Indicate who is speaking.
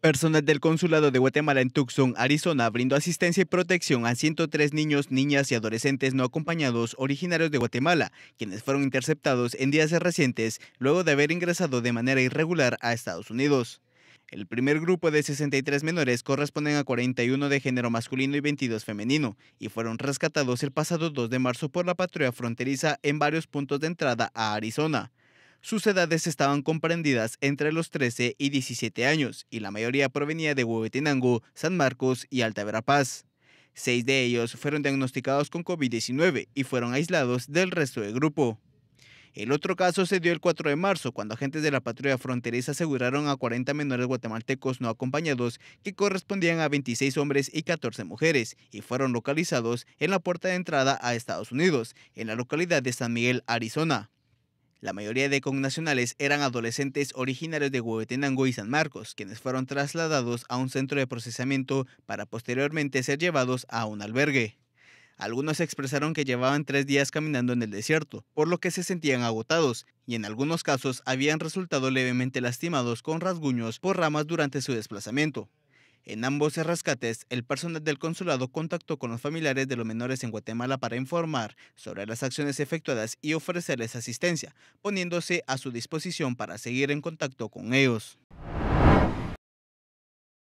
Speaker 1: Personas del Consulado de Guatemala en Tucson, Arizona, brindó asistencia y protección a 103 niños, niñas y adolescentes no acompañados originarios de Guatemala, quienes fueron interceptados en días recientes luego de haber ingresado de manera irregular a Estados Unidos. El primer grupo de 63 menores corresponden a 41 de género masculino y 22 femenino, y fueron rescatados el pasado 2 de marzo por la patrulla fronteriza en varios puntos de entrada a Arizona. Sus edades estaban comprendidas entre los 13 y 17 años y la mayoría provenía de Huehuetenango, San Marcos y Alta Verapaz. Seis de ellos fueron diagnosticados con COVID-19 y fueron aislados del resto del grupo. El otro caso se dio el 4 de marzo, cuando agentes de la patrulla fronteriza aseguraron a 40 menores guatemaltecos no acompañados que correspondían a 26 hombres y 14 mujeres y fueron localizados en la puerta de entrada a Estados Unidos, en la localidad de San Miguel, Arizona. La mayoría de connacionales eran adolescentes originarios de Huevetenango y San Marcos, quienes fueron trasladados a un centro de procesamiento para posteriormente ser llevados a un albergue. Algunos expresaron que llevaban tres días caminando en el desierto, por lo que se sentían agotados, y en algunos casos habían resultado levemente lastimados con rasguños por ramas durante su desplazamiento. En ambos rescates, el personal del consulado contactó con los familiares de los menores en Guatemala para informar sobre las acciones efectuadas y ofrecerles asistencia, poniéndose a su disposición para seguir en contacto con ellos.